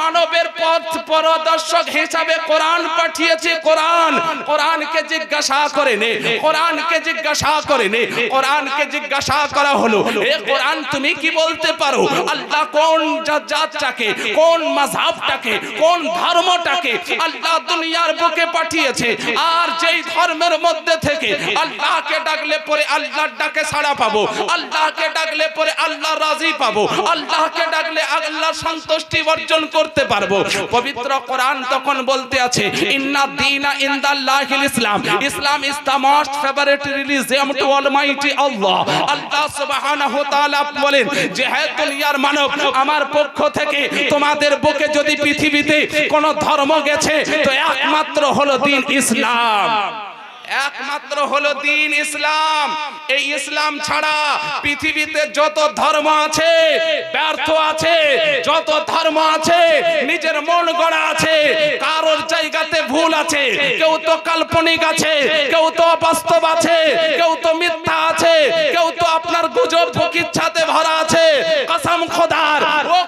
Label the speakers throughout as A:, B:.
A: মানবের পথ পরদর্শক হিসাবে কোরআন পাঠিয়েছে কোরআন কোরআনকে জিজ্ঞাসা করে নে কোরআনকে জিজ্ঞাসা করে নে কোরআনকে জিজ্ঞাসা করা হলো এ কোরআন তুমি কি বলতে পারো আল্লাহ কোন জাতটাকে কোন মাযহাবটাকে কোন ধর্মটাকে আল্লাহ দুনিয়ার বুকে পাঠিয়েছে আর যেই ধর্মের মধ্যে থেকে আল্লাহকে ডাকলে পরে আল্লাহ ডাকে সাড়া পাবো আল্লাহকে ডাকলে পরে আল্লাহ রাজি পাবো আল্লাহকে ডাকলে আল্লাহ সন্তুষ্টি অর্জন করতে করতে পারবো পবিত্র কোরআন তখন বলতে আছে ইন্না দীনা ইনদাল্লাহিল ইসলাম Islam is the most favourite religion to almighty Allah আল্লাহ সুবহানাহু তাআলা বলেন যে হে দুনিয়ার মানব আমার পক্ষ থেকে তোমাদের বুকে যদি পৃথিবীতে কোন ধর্ম গেছে তো একমাত্র হলো দিন ইসলাম একমাত্র হলো দিন ইসলাম এই ইসলাম ছাড়া পৃথিবীতে যত ধর্ম আছে ব্যর্থ আছে যত ধর্ম আছে নিজের মন গড়া আছে কারোর জায়গাতে ভুল আছে কেউ তো কাল্পনিক আছে কেউ তো বাস্তব আছে কেউ তো মিথ্যা আছে কেউ তো আপনার গুজব ফকির ভরা আছে কসম খোদার ও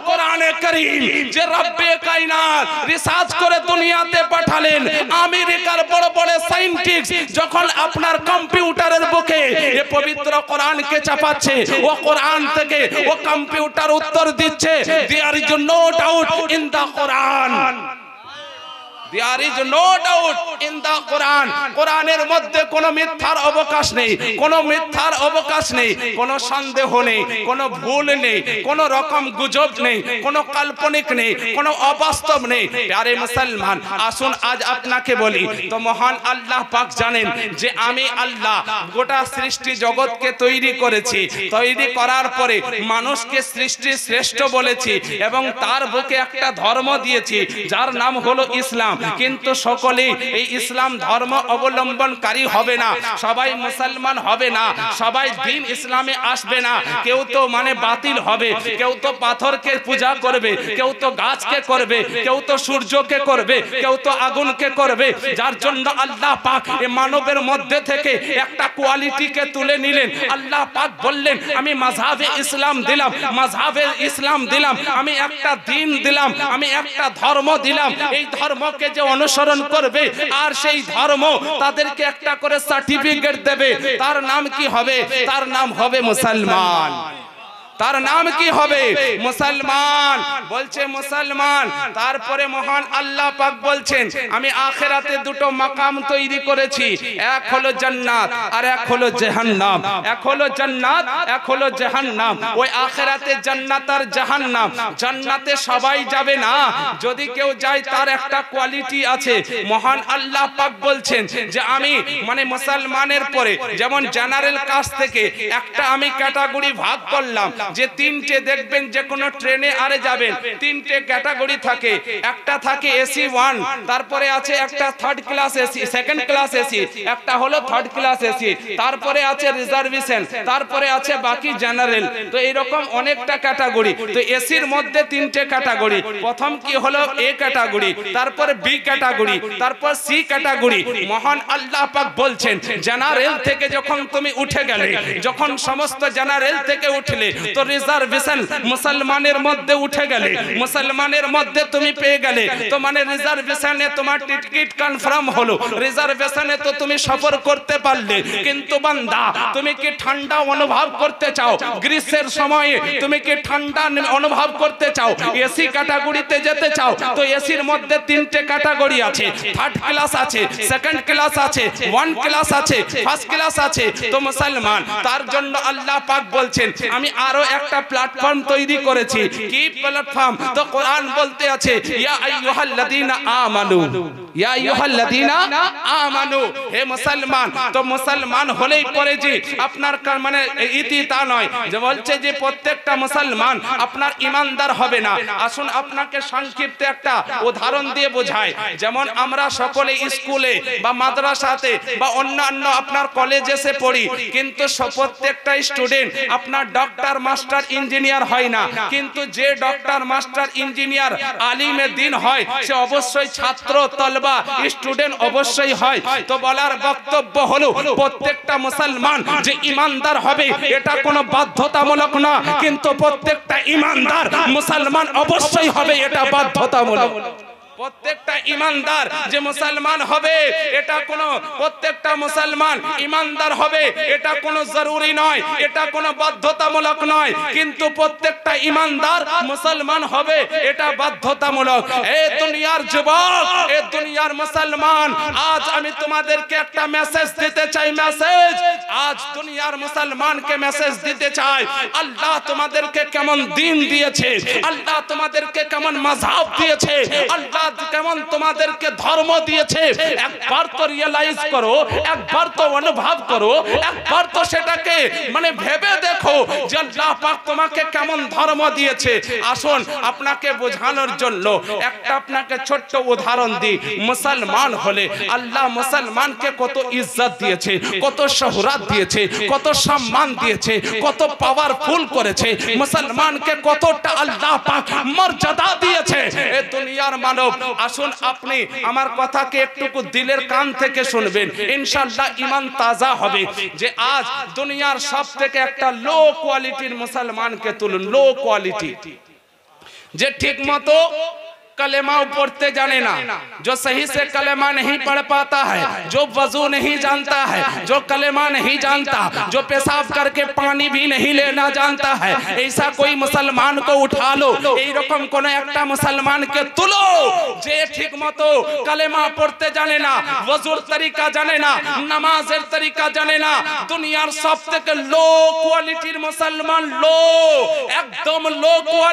A: করিম যে রব্বে কায়নাত রিসার্চ করে দুনিয়াতে পাঠালেন আমেরিকার বড় বড় সায়েন্টিস্ট যখন আপনার কম্পিউটারের বুকে এ পবিত্র কোরআনকে চাপাচ্ছে ও কোরআন থেকে ও কম্পিউটার উত্তর দিচ্ছে there is no doubt in the Quran there is no doubt in the Quran কোরআনের মধ্যে কোনো মিথ্যার অবকাশ নেই কোনো মিথ্যার অবকাশ নেই কোনো সন্দেহ নেই কোনো ভুল নেই কোনো রকম গুজব নেই কোনো কাল্পনিক নেই কোনো অবাস্তব নেই প্যারে মুসলমান আসুন আজ আপনাকে বলি তো মহান আল্লাহ পাক জানেন যে আমি আল্লাহ গোটা সৃষ্টি জগৎকে তৈরি করেছি তৈরি করার পরে মানুষকে সৃষ্টি শ্রেষ্ঠ বলেছি এবং তার বুকে একটা ধর্ম দিয়েছি যার নাম হলো ইসলাম কিন্তু সকলে এই ইসলাম ধর্ম অবলম্বনকারী হবে না সবাই মুসলমান হবে না সবাই দিন ইসলামে আসবে না কেউ তো মানে বাতিল হবে কেউ তো পাথরকে পূজা করবে কেউ তো গাছকে করবে কেউ তো সূর্যকে করবে কেউ তো আগুনকে করবে যার জন্য আল্লাহ পাক এ মানবের মধ্যে থেকে একটা কোয়ালিটিকে তুলে নিলেন আল্লাহ পাক বললেন আমি মাঝাবে ইসলাম দিলাম মাঝাবে ইসলাম দিলাম আমি একটা দিন দিলাম আমি একটা ধর্ম দিলাম এই ধর্মকে যে অনুসরণ করবে আর সেই ধর্ম তাদেরকে একটা করে সার্টিফিকেট দেবে তার নাম কি হবে তার নাম হবে মুসলমান তার নাম কি হবে মুসলমান বলছে মুসলমান তারপরে মহান আল্লাহ পাক বলছেন আমি আখেরাতে দুটো মাকাম তৈরি করেছি এক হলো জান্নাত আর এক হলো জাহান্নাম এক হলো জান্নাত এক হলো জাহান্নাম ওই আখেরাতে জান্নাত আর জাহান্নাম জান্নাতে সবাই যাবে না যদি কেউ যায় তার একটা কোয়ালিটি আছে মহান আল্লাহ পাক বলছেন যে আমি মানে, মানে মুসলমানের পরে যেমন জেনারেল কাছ থেকে একটা আমি ক্যাটাগরি ভাগ করলাম যে তিনটে দেখবেন যে কোনো ট্রেনে আরে যাবেন তিনটে ক্যাটাগরি থাকে একটা থাকে এসি ওয়ান তারপরে আছে একটা third class AC second class AC একটা হলো থার্ড ক্লাস এসি তারপরে আছে রিজার্ভেশন তারপরে আছে বাকি জেনারেল তো এইরকম অনেকটা ক্যাটাগরি তো এসির মধ্যে তিনটে ক্যাটাগরি প্রথম কি হলো এ ক্যাটাগরি তারপরে বি ক্যাটাগরি তারপর সি ক্যাটাগরি মহান আল্লাহ পাক বলছেন জেনারেল থেকে যখন তুমি উঠে গেলে যখন সমস্ত জেনারেল থেকে উঠলে তো রিজার্ভেশন মুসলমানের মধ্যে উঠে গেলে মুসলমানের মধ্যে তুমি পেয়ে গেলে তো মানে রিজার্ভেশনে তোমার টিকিট কনফার্ম হলো রিজার্ভেশনে তো তুমি সফর করতে পারলে কিন্তু বান্দা তুমি কি ঠান্ডা অনুভব করতে চাও গ্রীষ্মের সময়ে তুমি কি ঠান্ডা অনুভব করতে চাও এসি ক্যাটাগরিতে যেতে চাও তো এসির মধ্যে তিনটে ক্যাটাগরি আছে থার্ড ক্লাস আছে সেকেন্ড ক্লাস আছে ওয়ান ক্লাস আছে ফার্স্ট ক্লাস আছে তো মুসলমান তার জন্য আল্লাহ পাক বলছেন আমি আরো একটা প্ল্যাটফর্ম তৈরি করেছি কি প্ল্যাটফর্ম তো কোরআন বলতে আছে ইয়া আইয়ুহাল্লাযীনা আমানু ইয়া ইয়ুহাল্লাদিনা আমানু হে মুসলমান তো মুসলমান হলেই আপনার মানে ইতি তা নয় যে বলছে যে প্রত্যেকটা মুসলমান আপনার হবে না আসুন আপনাকে সংক্ষিপ্ত একটা উদাহরণ দিয়ে যেমন আমরা সকলে স্কুলে বা মাদ্রাসাতে বা অন্যান্য আপনার কলেজে সে পড়ি কিন্তু প্রত্যেকটা স্টুডেন্ট আপনার ডক্টর মাস্টার ইঞ্জিনিয়ার হয় না কিন্তু যে ডক্টর মাস্টার ইঞ্জিনিয়ার আলিমের দিন হয় সে অবশ্যই ছাত্র তলবা বা স্টুডেন্ট অবশ্যই হয় তো বলার বক্তব্য হলো প্রত্যেকটা মুসলমান যে ইমানদার হবে এটা কোনো বাধ্যতামূলক না কিন্তু প্রত্যেকটা ইমানদার মুসলমান অবশ্যই হবে এটা বাধ্যতামূলক প্রত্যেকটা ইমানদার যে মুসলমান হবে এটা কোন প্রত্যেকটা মুসলমান ইমানদার হবে এটা কোন জরুরি নয় এটা কোন বাধ্যতামূলক নয় কিন্তু প্রত্যেকটা ইমানদার মুসলমান হবে এটা বাধ্যতামূলক এ দুনিয়ার যুবক এ দুনিয়ার মুসলমান আজ আমি তোমাদেরকে একটা মেসেজ দিতে চাই মেসেজ আজ দুনিয়ার মুসলমানকে মেসেজ দিতে চাই আল্লাহ তোমাদেরকে কেমন দিন দিয়েছে আল্লাহ তোমাদেরকে কেমন মাযহাব দিয়েছে আল্লাহ উস্তাদ কেমন তোমাদেরকে ধর্ম দিয়েছে একবার তো রিয়েলাইজ করো একবার তো অনুভব করো একবার তো সেটাকে মানে ভেবে দেখো যে তোমাকে কেমন ধর্ম দিয়েছে আসুন আপনাকে বোঝানোর জন্য একটা আপনাকে ছোট্ট উদাহরণ দিই মুসলমান হলে আল্লাহ মুসলমানকে কত ইজ্জত দিয়েছে কত শহরাত দিয়েছে কত সম্মান দিয়েছে কত পাওয়ারফুল করেছে মুসলমানকে কতটা আল্লাহ পাক মর্যাদা দিয়েছে এ দুনিয়ার মানব আসুন আপনি আমার কথাকে একটুকু দিলের কান থেকে শুনবেন ইনশাল্লাহ ইমান তাজা হবে যে আজ দুনিয়ার সব থেকে একটা লো কোয়ালিটির মুসলমানকে তুলুন লো কোয়ালিটি যে ঠিক মতো کلمہ پڑھتے جانے نا جو صحیح سے کلمہ نہیں پڑھ پاتا ہے جو وضو نہیں جانتا ہے جو کلمہ نہیں جانتا جو پیساف کر کے پانی بھی نہیں لینا جانتا ہے ایسا کوئی مسلمان کو اٹھا لو نماز جانے دنیا سب کوالیٹی مسلمان لو ایک دم لو کو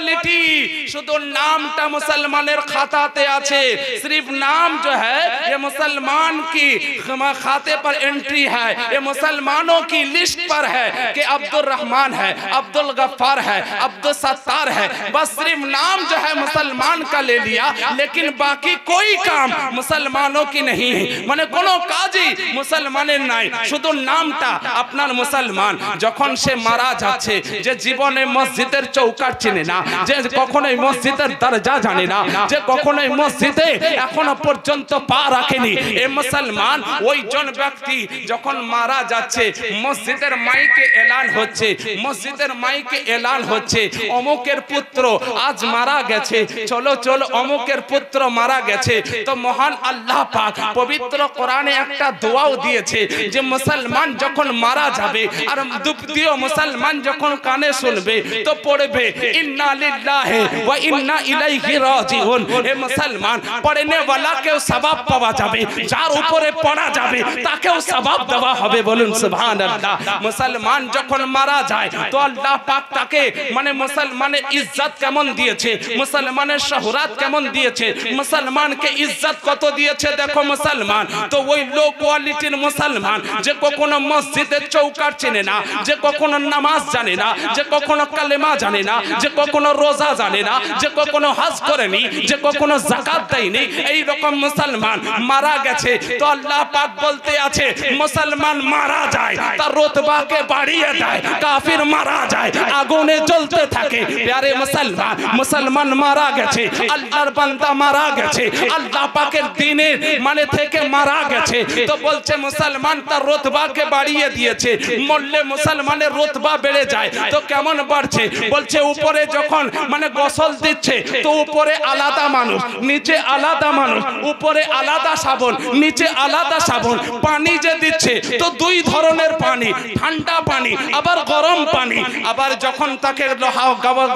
A: نام ٹا مسلمان نامیر خاتاتے آچھے صرف نام جو ہے یہ مسلمان کی خاتے پر انٹری ہے یہ مسلمانوں کی لشت پر ہے کہ عبد الرحمن ہے عبد الغفار ہے عبد السطار ہے بس صرف نام جو ہے مسلمان کا لے لیا لیکن باقی کوئی کام مسلمانوں کی نہیں ہے منہ کنو کاجی مسلمان نائن شدو نام تا اپنا مسلمان جو کن سے مارا جا چھے جے جیبوں نے مسجدر چوکر چنے نا جے کوکھوں مسجدر درجہ جانے যে কখনোই মসজিদে এখনো পর্যন্ত পা রাখেনি এ মুসলমান ওই জন ব্যক্তি যখন মারা যাচ্ছে মসজিদের মাইকে এলান হচ্ছে মসজিদের মাইকে এলান হচ্ছে অমুকের পুত্র আজ মারা গেছে চলো চলো অমুকের পুত্র মারা গেছে তো মহান আল্লাহ পাক পবিত্র কোরআনে একটা দোয়াও দিয়েছে যে মুসলমান যখন মারা যাবে আর দ্বিতীয় মুসলমান যখন কানে শুনবে তো পড়বে ইন্না লিল্লাহি হ্যাঁ। ওয়া ইন্না ইলাইহি রাজিউন এখন হে মুসলমান পড়েনে ওয়ালাকেও সবাব পাওয়া যাবে যার উপরে পড়া যাবে তাকেও সবাব দেওয়া হবে বলুন সুবহানাল্লাহ মুসলমান যখন মারা যায় তো আল্লাহ পাক তাকে মানে মুসলমানের ইজ্জত কেমন দিয়েছে মুসলমানের শহরাত কেমন দিয়েছে মুসলমানকে ইজ্জত কত দিয়েছে দেখো মুসলমান তো ওই লো কোয়ালিটির মুসলমান যে কখনো মসজিদের চৌকার চেনে না যে কখনো নামাজ জানে না যে কখনো কালেমা জানে না যে কখনো রোজা জানে না যে কখনো হাজ করেনি যে কখনো জাকাত দেয়নি এই রকম মুসলমান মারা গেছে তো আল্লাহ পাক বলতে আছে মুসলমান মারা যায় তার রতবাকে বাড়িয়ে দেয় কাফির মারা যায় আগুনে জ্বলতে থাকে প্যারে মুসলমান মুসলমান মারা গেছে আল্লাহর বান্দা মারা গেছে আল্লাহ পাকের দিনের মানে থেকে মারা গেছে তো বলছে মুসলমান তার রতবাকে বাড়িয়ে দিয়েছে মরলে মুসলমানের রতবা বেড়ে যায় তো কেমন বাড়ছে বলছে উপরে যখন মানে গোসল দিচ্ছে তো উপরে আলাদা আলাদা মানুষ নিচে আলাদা মানুষ উপরে আলাদা সাবন নিচে আলাদা সাবন পানি যে দিচ্ছে তো দুই ধরনের পানি ঠান্ডা পানি আবার গরম পানি আবার যখন তাকে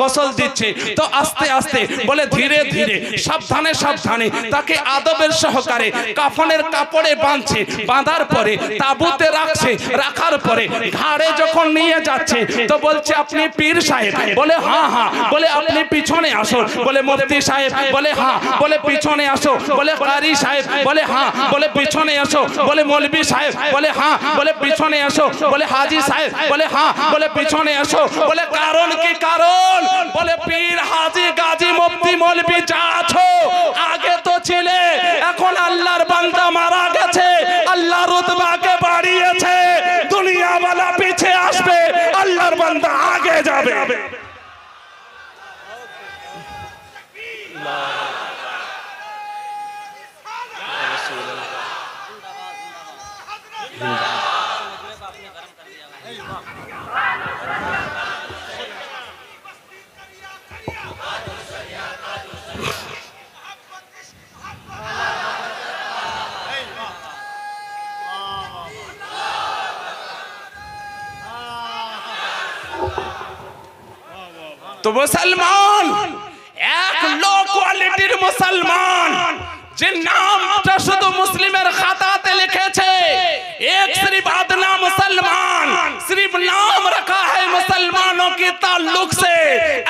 A: গোসল দিচ্ছে তো আস্তে আস্তে বলে ধীরে ধীরে সাবধানে সাবধানে তাকে আদবের সহকারে কাফনের কাপড়ে বাঁধছে বাঁধার পরে তাবুতে রাখছে রাখার পরে ঘাড়ে যখন নিয়ে যাচ্ছে তো বলছে আপনি পীর সাহেব বলে হ্যাঁ হ্যাঁ বলে আপনি পিছনে আসুন বলে মুফতি সাহেব বলে হ্যাঁ বলে পিছনে আসো বলে কারি সাহেব বলে হ্যাঁ বলে পিছনে আসো বলে সাহেব বলে হ্যাঁ বলে পিছনে আসো বলে হাজি সাহেব বলে হ্যাঁ বলে পিছনে আসো বলে কারণ কি কারণ বলে পীর হাজি গাজী মুফতি মৌলবি যা আছো আগে তো ছিলে এখন আল্লাহর বান্দা মারা গেছে আল্লাহ রতবা تو مسلمان ایک لو جن نام رکھا ہے مسلمانوں کے تعلق سے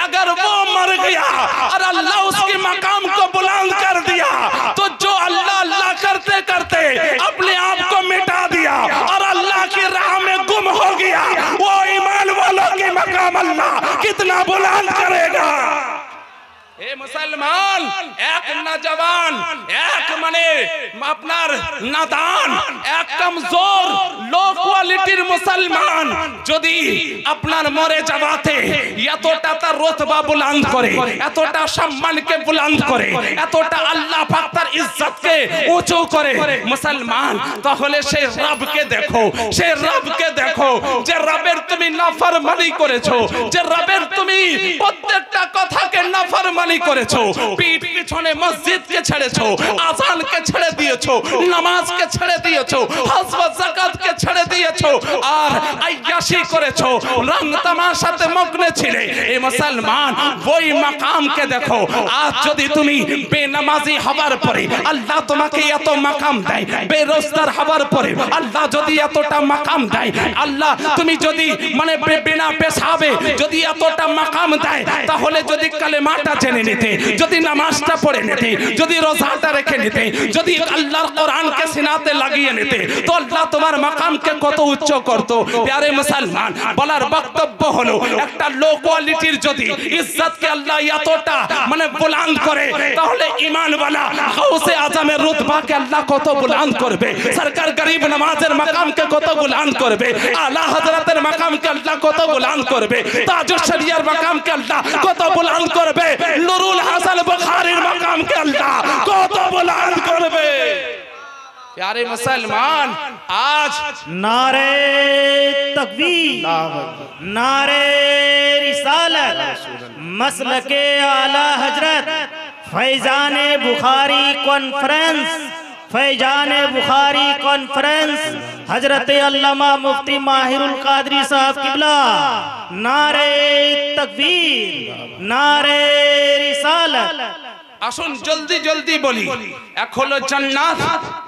A: اگر وہ مر گیا اور اللہ اس کے مقام کو بلند کر دیا تو جو اللہ اللہ کرتے کرتے اپنے آپ کو مٹا دیا اور اللہ کی راہ میں گم ہو گیا اللہ کتنا بلند کرے گا اے مسلمان ایک نوجوان ایک من আপনার নাদান একদম জোর লো কোয়ালিটির মুসলমান যদি আপনার মরে যাওয়াতে এতটা তার রতবা বুলন্দ করে এতটা সম্মানকে বুলন্দ করে এতটা আল্লাহ ইজ্জতকে উঁচু করে মুসলমান তাহলে রবকে দেখো রবকে দেখো যে রবের তুমি নাফরমানি করেছো যে রবের তুমি প্রত্যেকটা কথাকে নাফরমানি করেছো পিঠ পিছনে মসজিদকে ছেড়েছো ছেড়ে দিয়েছো নামাজকে ছেড়ে দিয়েছো হাজবা জাকাতকে ছেড়ে দিয়েছো আর আইয়াশি করেছো রং তামাশাতে মগ্ন ছিলে এ মুসলমান ওই মাকামকে দেখো আজ যদি তুমি বেনামাজি হবার পরে আল্লাহ তোমাকে এত মাকাম দেয় বেরোজগার হবার পরে আল্লাহ যদি এতটা মাকাম দেয় আল্লাহ তুমি যদি মানে বিনা পেশাবে যদি এতটা মাকাম দেয় তাহলে যদি কালেমাটা জেনে নিতে যদি নামাজটা পড়ে নিতে যদি রোজাটা রেখে নিতে যদি আল্লাহর কোরআনকে সিনাতে লাগিয়ে নিতে তো আল্লাহ তোমার মাকামকে কত উচ্চ করত প্যারে মুসলমান বলার বক্তব্য হলো একটা লো কোয়ালিটির যদি ইজ্জতকে আল্লাহ এতটা মানে বুলান করে তাহলে ইমানওয়ালা হাউসে আজমের রুতবাকে আল্লাহ কত বুলান করবে সরকার গরিব নামাজের মাকামকে কত বুলান করবে আলা হযরতের মাকামকে আল্লাহ কত বুলান করবে তাজুশ মাকামকে আল্লাহ কত বুলান করবে নুরু پیارے مسلمان آج نعرے تقویر نعرے رسالت مسلک اعلی حضرت فیضان بخاری کنفرنس فیضان بخاری کنفرنس حضرت علمہ مفتی ماہر القادری صاحب قبلہ نعرے تقویر نعرے رسالت آسن جلدی جلدی بولی اکھولو جنات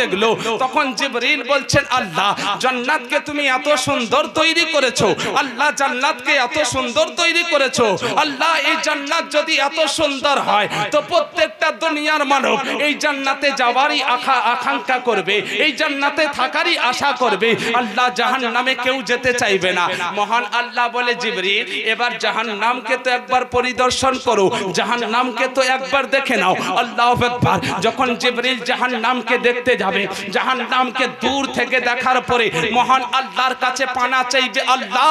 A: দেখলো তখন জিবরিল বলছেন আল্লাহ জান্নাতকে তুমি এত সুন্দর তৈরি করেছো আল্লাহ জান্নাতকে এত সুন্দর তৈরি করেছো আল্লাহ এই জান্নাত যদি এত সুন্দর হয় তো প্রত্যেকটা দুনিয়ার মানব এই জান্নাতে যাওয়ারই আখা আকাঙ্ক্ষা করবে এই জান্নাতে থাকারই আশা করবে আল্লাহ জাহান নামে কেউ যেতে চাইবে না মহান আল্লাহ বলে জিবরিল এবার জাহান নামকে তো একবার পরিদর্শন করো জাহান নামকে তো একবার দেখে নাও আল্লাহ একবার যখন জিবরিল জাহান নামকে দেখতে যাবে জাহান নামকে দূর থেকে দেখার পরে মহান আল্লাহর কাছে পানা চাইবে আল্লাহ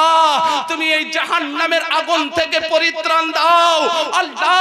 A: তুমি এই জাহান নামের আগুন থেকে পরিত্রাণ দাও আল্লাহ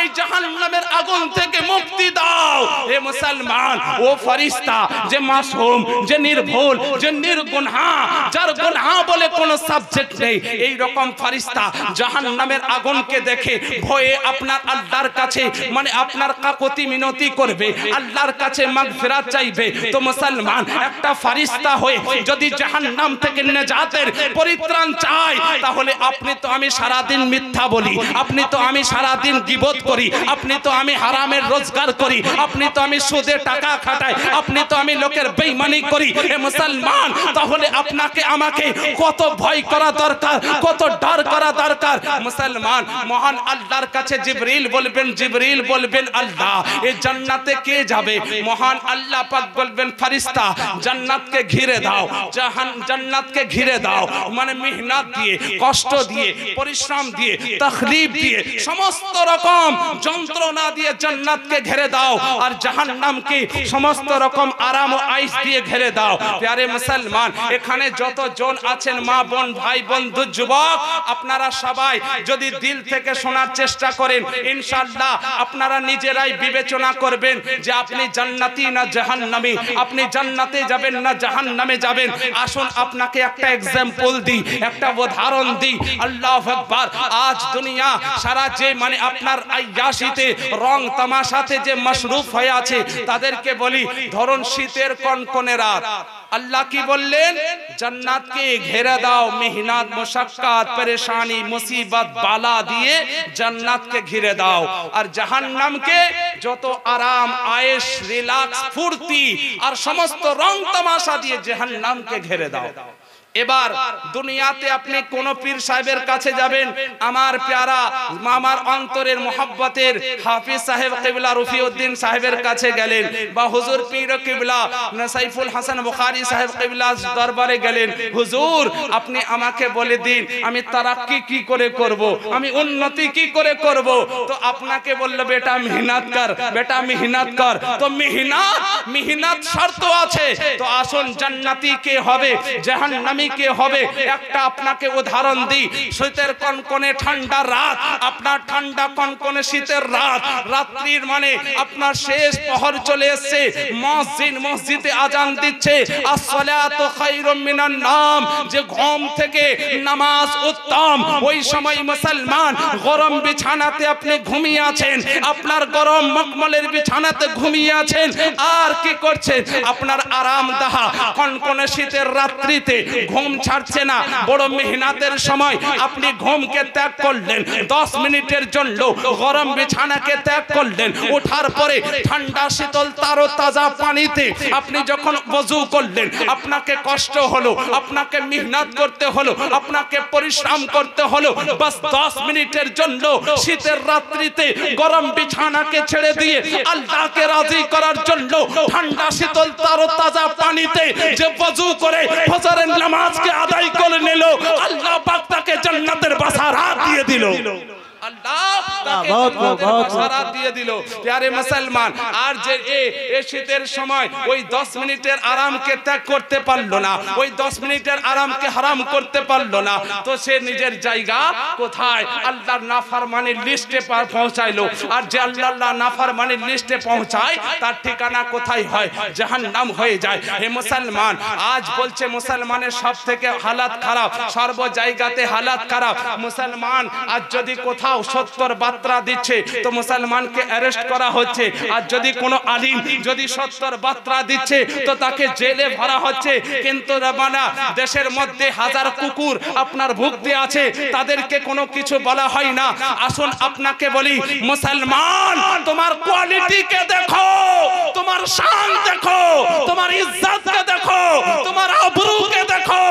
A: এই জাহান নামের আগুন থেকে মুক্তি দাও এ মুসলমান ও ফরিস্তা যে মাসুম যে নির্ভুল যে নির্গুনহা যার গুনহা বলে কোনো সাবজেক্ট নেই এই রকম ফরিস্তা জাহান নামের আগুনকে দেখে ভয়ে আপনার আল্লাহর কাছে মানে আপনার কাকতি মিনতি করবে আল্লাহর কাছে মাগফিরাত চাই চাইবে তো মুসলমান একটা ফারিস্তা হয়ে যদি জাহান্নাম থেকে নেজাতের পরিত্রাণ চায় তাহলে আপনি তো আমি সারা দিন মিথ্যা বলি আপনি তো আমি সারা দিন গীবত করি আপনি তো আমি হারামের রোজগার করি আপনি তো আমি সুদে টাকা খাটাই আপনি তো আমি লোকের বেঈমানি করি হে মুসলমান তাহলে আপনাকে আমাকে কত ভয় করা দরকার কত ডর করা দরকার মুসলমান মহান আল্লাহর কাছে জিবরিল বলবেন জিবরিল বলবেন আল্লাহ এই জান্নাতে কে যাবে মহান আল্লাহ পাক বলবেন ফারিস্তা জান্নাতকে ঘিরে দাও জাহান জান্নাতকে ঘিরে দাও মানে মেহনত দিয়ে কষ্ট দিয়ে পরিশ্রম দিয়ে তখলিফ দিয়ে সমস্ত রকম যন্ত্রণা দিয়ে জান্নাতকে ঘিরে দাও আর জাহান্নামকে সমস্ত রকম আরাম ও আইস দিয়ে ঘিরে দাও প্যারে মুসলমান এখানে যত জন আছেন মা বোন ভাই বন্ধু যুবক আপনারা সবাই যদি দিল থেকে শোনার চেষ্টা করেন ইনশাআল্লাহ আপনারা নিজেরাই বিবেচনা করবেন যে আপনি জান্নাতি না জাহান জাহান নামে আপনি জান্নাতে যাবেন না জাহান নামে যাবেন আসুন আপনাকে একটা এক্সাম্পল দিই একটা উদাহরণ দিই আল্লাহ আকবার আজ দুনিয়া সারা যে মানে আপনার আয়াশিতে রং তামাশাতে যে মশরুফ হয়ে আছে তাদেরকে বলি ধরুন শীতের কনকনে রাত আল্লাহ কি বললেন জান্নাতকে ঘেরা দাও মেহনত মুশাক্কাত পরেশানি মুসিবত বালা দিয়ে জান্নাতকে ঘিরে দাও আর জাহান্নামকে যত আরাম আয়েশ রিল্যাক্স ফুর্তি আর সমস্ত রং তামাশা দিয়ে জাহান্নামকে ঘিরে দাও এবার দুনিয়াতে আপনি কোন পীর সাহেবের কাছে যাবেন আমার প্যারা মামার অন্তরের মোহাব্বতের হাফিজ সাহেব কিবলা রফিউদ্দিন সাহেবের কাছে গেলেন বা হুজুর পীর কেবলা সাইফুল হাসান বুখারি সাহেব কেবলা দরবারে গেলেন হুজুর আপনি আমাকে বলে দিন আমি তারাক্কি কি করে করব আমি উন্নতি কি করে করব তো আপনাকে বললো বেটা মেহনত কর বেটা মেহনত কর তো মেহনত মেহনত শর্ত আছে তো আসুন জান্নাতি কে হবে জাহান্নামি কে হবে একটা আপনাকে উদাহরণ দিই শীতের কনকনে ঠান্ডা রাত আপনার ঠান্ডা কনকনে শীতের রাত রাত্রির মানে আপনার শেষ পহর চলে এসছে মসজিদ মসজিদে আজান দিচ্ছে আসসালাতু খায়রুম মিনান নাম যে ঘুম থেকে নামাজ উত্তম ওই সময় মুসলমান গরম বিছানাতে আপনি ঘুমিয়ে আছেন আপনার গরম মকমলের বিছানাতে ঘুমিয়ে আছেন আর কি করছেন আপনার আরামদাহা কনকনে শীতের রাত্রিতে ঘুম ছাড়ছে না বড় মেহনাতের সময় আপনি ঘুমকে ত্যাগ করলেন দশ মিনিটের জন্য গরম বিছানাকে ত্যাগ করলেন ওঠার পরে ঠান্ডা শীতল তারো তাজা পানিতে আপনি যখন বজু করলেন আপনাকে কষ্ট হলো আপনাকে মেহনত করতে হলো আপনাকে পরিশ্রম করতে হলো বাস দশ মিনিটের জন্য শীতের রাত্রিতে গরম বিছানাকে ছেড়ে দিয়ে আল্লাহকে রাজি করার জন্য ঠান্ডা শীতল তারো তাজা পানিতে যে বজু করে ফজরের নামাজ নামাজকে আদায় করে নিল আল্লাহ পাক তাকে জান্নাতের বাসা রাত দিয়ে দিল আল্লাহ তাকে সারা দিয়ে দিল প্যারে মুসলমান আর যে এ শীতের সময় ওই 10 মিনিটের আরামকে ত্যাগ করতে পারলো না ওই 10 মিনিটের আরামকে হারাম করতে পারলো না তো সে নিজের জায়গা কোথায় আল্লাহর নাফরমানির লিস্টে পৌঁছাইলো আর যে আল্লাহ নাফরমানির লিস্টে পৌঁছায় তার ঠিকানা কোথায় হয় জাহান্নাম হয়ে যায় হে মুসলমান আজ বলছে মুসলমানের সব থেকে হালাত খারাপ সর্ব জায়গাতে হালাত খারাপ মুসলমান আজ যদি কোথাও কোথাও সত্তর বার্তা দিচ্ছে তো মুসলমানকে অ্যারেস্ট করা হচ্ছে আর যদি কোনো আলিম যদি সত্তর বার্তা দিচ্ছে তো তাকে জেলে ভরা হচ্ছে কিন্তু রামানা দেশের মধ্যে হাজার কুকুর আপনার ভুক্তি আছে তাদেরকে কোনো কিছু বলা হয় না আসুন আপনাকে বলি মুসলমান তোমার কোয়ালিটিকে দেখো তোমার শান দেখো তোমার ইজ্জতকে দেখো তোমার আবরুকে দেখো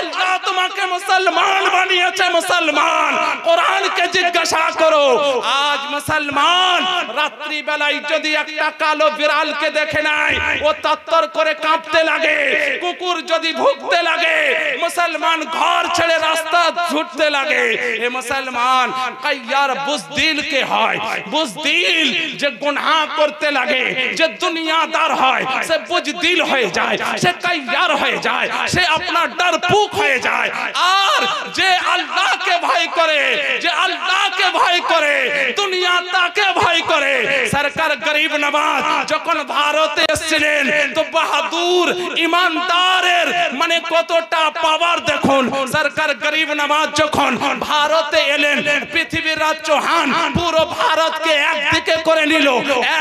A: আল্লাহ তোমাকে মুসলমান বানিয়েছে মুসলমান কোরআনকে জিজ্ঞাসা নেশা করো আজ মুসলমান রাত্রি বেলায় যদি একটা কালো বিড়ালকে দেখে নাই ও তত্তর করে কাঁপতে লাগে কুকুর যদি ভুগতে লাগে মুসলমান ঘর ছেড়ে রাস্তা ছুটতে লাগে এ মুসলমান কাইয়ার বুজদিল কে হয় বুজদিল যে গুনাহ করতে লাগে যে দুনিয়াদার হয় সে বুজদিল হয়ে যায় সে কাইয়ার হয়ে যায় সে আপনার ডরপুক হয়ে যায় আর যে আল্লাহকে ভয় করে যে আল্লাহ তাকে ভাই করে দুনিয়া তাকে ভাই করে সরকার গরিব নবাজ যখন ভারতে এসেছিলেন তো বাহাদুর ইমানদারের মানে কতটা পাওয়ার দেখুন সরকার গরিব নবাজ যখন ভারতে এলেন পৃথিবীর রাজ চৌহান পুরো ভারতকে একদিকে করে নিল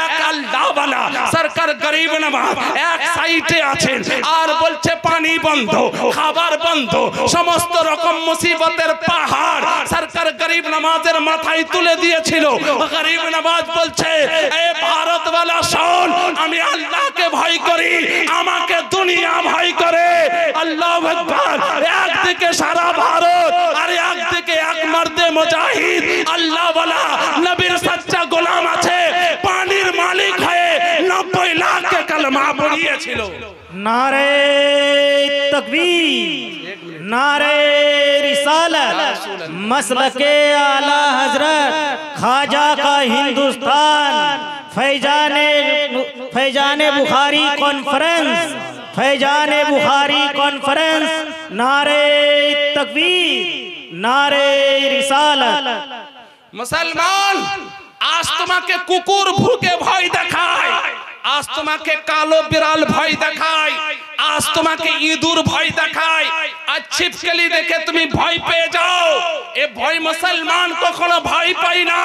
A: এক আল্লাহওয়ালা সরকার গরিব নবাজ এক সাইটে আছেন আর বলছে পানি বন্ধ খাবার বন্ধ সমস্ত রকম মুসিবতের পাহাড় সরকার গরিব নামাজের মাথায় তুলে দিয়েছিল বলছে এ ভারতওয়ালা শোন আমি আল্লাহকে ভয় করি আমাকে দুনিয়া ভয় করে আল্লাহ একদিকে সারা ভারত আর একদিকে এক মর্দে মুজাহিদ আল্লাহওয়ালা নবীর সচ্চা গোলাম আছে পানির মালিক হয়ে নব্বই লাখ কালমা পড়িয়েছিল رسالت مسلک اعلی حضرت خواجہ کا ہندوستان فیجان بخاری کانفرنس فیجان بخاری کانفرنس نعرے تکبیر نعرے رسالت مسلمان آسما کے ککور بھوکے بھائی دکھائے আজ তোমাকে কালো বিড়াল ভয় দেখায় আজ তোমাকে ইঁদুর ভয় দেখায় আর ছিপকেলি দেখে তুমি ভয় পেয়ে যাও এ ভয় মুসলমান কখনো ভয় পাই না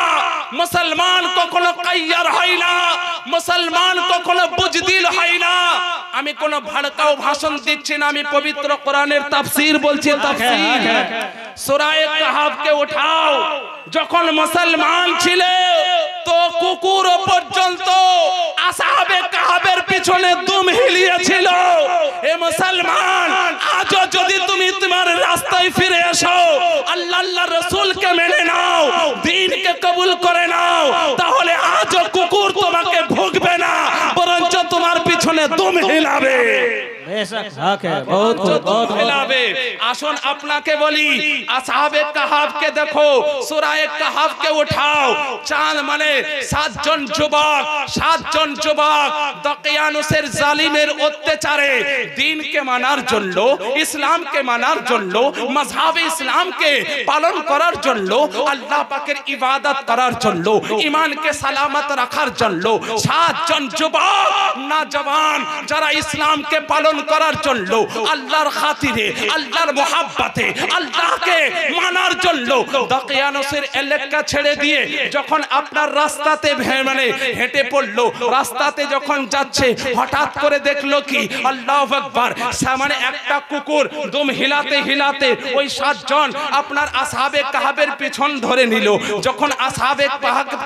A: মুসলমান কখনো কাইয়ার হয় না মুসলমান কখনো বুজদিল হয় না আমি কোন ভাড়কাও ভাষণ দিচ্ছি না আমি পবিত্র কোরআনের তাফসীর বলছি তাফসীর সোরায় কাহাবকে উঠাও যখন মুসলমান ছিল তো কুকুর পর্যন্ত আসাবে কাহাবের পিছনে দুম হিলিয়েছিল এ মুসলমান আজও যদি তুমি তোমার রাস্তায় ফিরে এসো আল্লাহ আল্লাহ রসুলকে মেনে নাও দিনকে কবুল করে নাও তাহলে আজও কুকুর তোমাকে ভুগবে না পিছনে দম হেলাবে আসুন আপনাকে বলি দেখো সুরায় কাহাবকে উঠাও চাঁদ মানে সাতজন যুবক সাতজন যুবক জালিমের অত্যাচারে দিনকে মানার জন্য ইসলামকে মানার জন্য ইসলামকে পালন করার জন্য আল্লাহ পাকের ইবাদত করার জন্য ইমানকে সালামত রাখার জন্য সাতজন যুবক না জবান মুসলমান যারা ইসলামকে পালন করার জন্য আল্লাহর খাতিরে আল্লাহর মোহাব্বাতে আল্লাহকে মানার জন্য দাকিয়ানসের এলাকা ছেড়ে দিয়ে যখন আপনার রাস্তাতে মানে হেঁটে পড়ল রাস্তাতে যখন যাচ্ছে হঠাৎ করে দেখলো কি আল্লাহ আকবার সামনে একটা কুকুর দম হিলাতে হিলাতে ওই সাতজন আপনার আসাবে কাহাবের পিছন ধরে নিল যখন আসাবে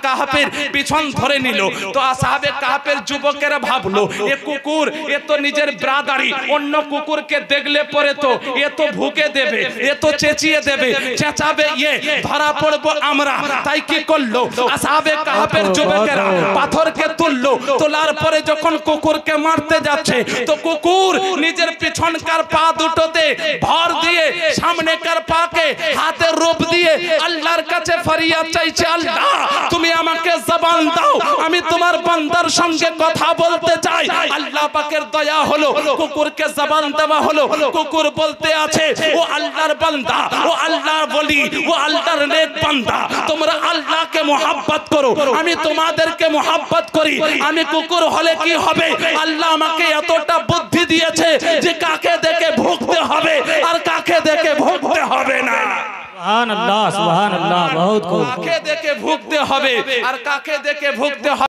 A: কাহাবের পিছন ধরে নিল তো আসাবে কাহাবের যুবকেরা ভাবলো এ কুকুর এ তো নিজের ব্রাদারি অন্য কুকুরকে দেখলে পরে তো এ তো ভুকে দেবে এ তো চেঁচিয়ে দেবে চেঁচাবে ইয়ে ধরা পড়বো আমরা তাই কি করলো আসাবে কাহাপের যুবকেরা পাথরকে তুললো তোলার পরে যখন কুকুরকে মারতে যাচ্ছে তো কুকুর নিজের পিছনকার পা দুটোতে ভর দিয়ে সামনেকার পাকে হাতে রূপ দিয়ে আল্লাহর কাছে ফরিয়াদ চাইছে আল্লাহ তুমি আমাকে জবান দাও আমি তোমার বান্দার সঙ্গে কথা বলতে চাই আল্লাহ পাকের দয়া হলো কুকুরকে জবান দেওয়া হলো কুকুর বলতে আছে ও আল্লাহর বান্দা ও আল্লাহর বলি ও আল্লাহর নেক বান্দা তোমরা আল্লাহকে মোহাব্বত করো আমি তোমাদেরকে মোহাব্বত করি আমি কুকুর হলে কি হবে আল্লাহ আমাকে এতটা বুদ্ধি দিয়েছে যে কাকে দেখে ভুগতে হবে আর কাকে দেখে ভুগতে হবে না সুবহানাল্লাহ সুবহানাল্লাহ বহুত কাকে দেখে ভুগতে হবে আর কাকে দেখে ভুগতে হবে